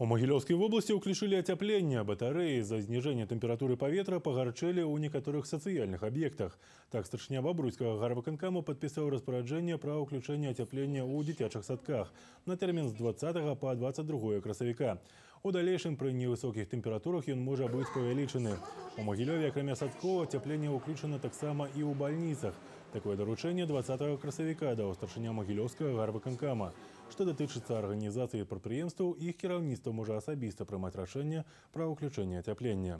У Могилевской области уключили отепление. Батареи за снижение температуры поветра погорчили у некоторых социальных объектах. Так, старшиня Бобруйского Гарваконкама подписал распоряжение про уключение отепления у детячих садках на термин с 20 по 22 красовика. У дальнейшем при невысоких температурах он может быть повеличены. У Могилеве, кроме садков, отепление уключено так само и у больницах. Такое доручение 20 красовика до старшиня Могилевского Гарваконкама. Што датычыцца арганізацыі прадпрыемстваў, іх кіраўніцтва можа асабіста прымаць рашэнне пра ўключэнне ацяплення.